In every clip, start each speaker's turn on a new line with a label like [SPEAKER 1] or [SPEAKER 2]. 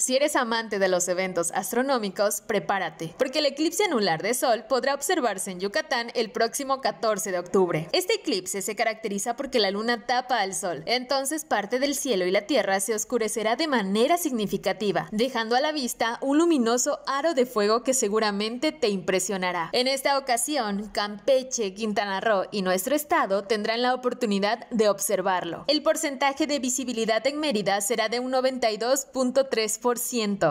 [SPEAKER 1] Si eres amante de los eventos astronómicos, prepárate, porque el eclipse anular de Sol podrá observarse en Yucatán el próximo 14 de octubre. Este eclipse se caracteriza porque la luna tapa al Sol, entonces parte del cielo y la Tierra se oscurecerá de manera significativa, dejando a la vista un luminoso aro de fuego que seguramente te impresionará. En esta ocasión, Campeche, Quintana Roo y nuestro estado tendrán la oportunidad de observarlo. El porcentaje de visibilidad en Mérida será de un 92.3%.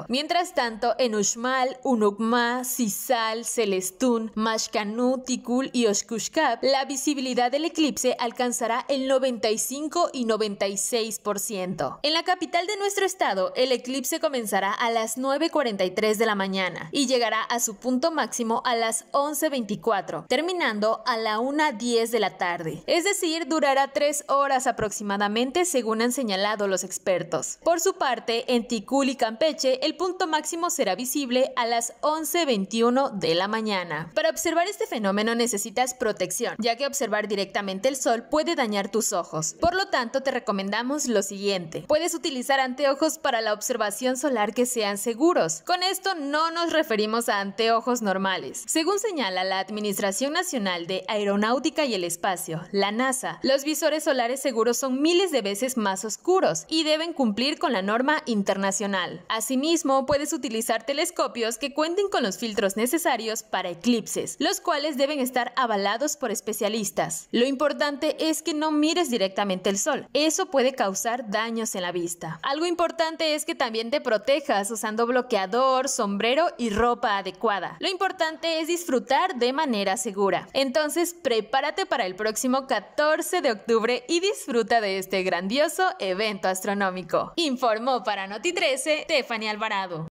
[SPEAKER 1] Mientras tanto, en Uxmal, Unukma, Sisal, Celestún, Mashkanú, Tikul y Oshkushkab, la visibilidad del eclipse alcanzará el 95 y 96%. En la capital de nuestro estado, el eclipse comenzará a las 9.43 de la mañana y llegará a su punto máximo a las 11.24, terminando a la 1.10 de la tarde. Es decir, durará 3 horas aproximadamente según han señalado los expertos. Por su parte, en Tikul y el punto máximo será visible a las 11.21 de la mañana. Para observar este fenómeno necesitas protección, ya que observar directamente el sol puede dañar tus ojos. Por lo tanto, te recomendamos lo siguiente. Puedes utilizar anteojos para la observación solar que sean seguros. Con esto no nos referimos a anteojos normales. Según señala la Administración Nacional de Aeronáutica y el Espacio, la NASA, los visores solares seguros son miles de veces más oscuros y deben cumplir con la norma internacional. Asimismo, puedes utilizar telescopios que cuenten con los filtros necesarios para eclipses, los cuales deben estar avalados por especialistas. Lo importante es que no mires directamente el sol, eso puede causar daños en la vista. Algo importante es que también te protejas usando bloqueador, sombrero y ropa adecuada. Lo importante es disfrutar de manera segura. Entonces, prepárate para el próximo 14 de octubre y disfruta de este grandioso evento astronómico. Informó para Noti 13 Stephanie Alvarado.